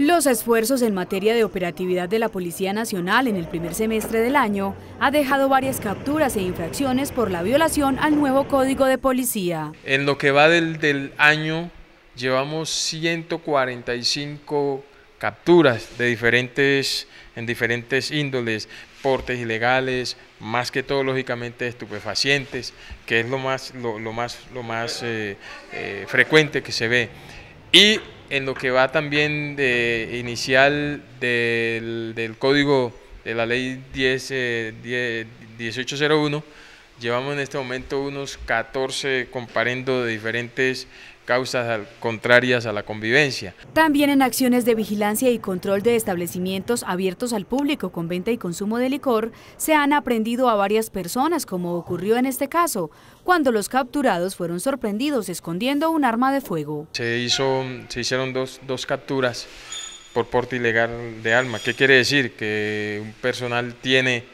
Los esfuerzos en materia de operatividad de la Policía Nacional en el primer semestre del año ha dejado varias capturas e infracciones por la violación al nuevo Código de Policía. En lo que va del, del año llevamos 145 capturas de diferentes, en diferentes índoles, portes ilegales, más que todo lógicamente estupefacientes, que es lo más, lo, más, lo más eh, eh, frecuente que se ve. Y en lo que va también de inicial del, del código de la ley 10, 1801, eh, Llevamos en este momento unos 14 comparendo de diferentes causas contrarias a la convivencia. También en acciones de vigilancia y control de establecimientos abiertos al público con venta y consumo de licor, se han aprendido a varias personas, como ocurrió en este caso, cuando los capturados fueron sorprendidos escondiendo un arma de fuego. Se, hizo, se hicieron dos, dos capturas por porte ilegal de arma. ¿Qué quiere decir? Que un personal tiene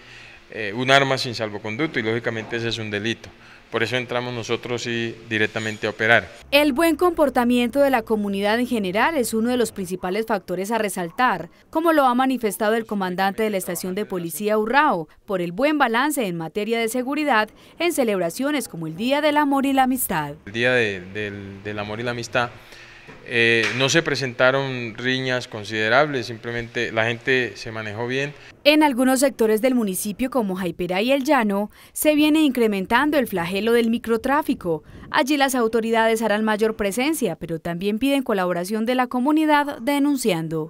eh, un arma sin salvoconducto y lógicamente ese es un delito. Por eso entramos nosotros y directamente a operar. El buen comportamiento de la comunidad en general es uno de los principales factores a resaltar, como lo ha manifestado el comandante de la estación de policía Urrao, por el buen balance en materia de seguridad en celebraciones como el Día del Amor y la Amistad. El Día del, del Amor y la Amistad eh, no se presentaron riñas considerables, simplemente la gente se manejó bien. En algunos sectores del municipio como Jaipera y El Llano se viene incrementando el flagelo del microtráfico. Allí las autoridades harán mayor presencia, pero también piden colaboración de la comunidad denunciando.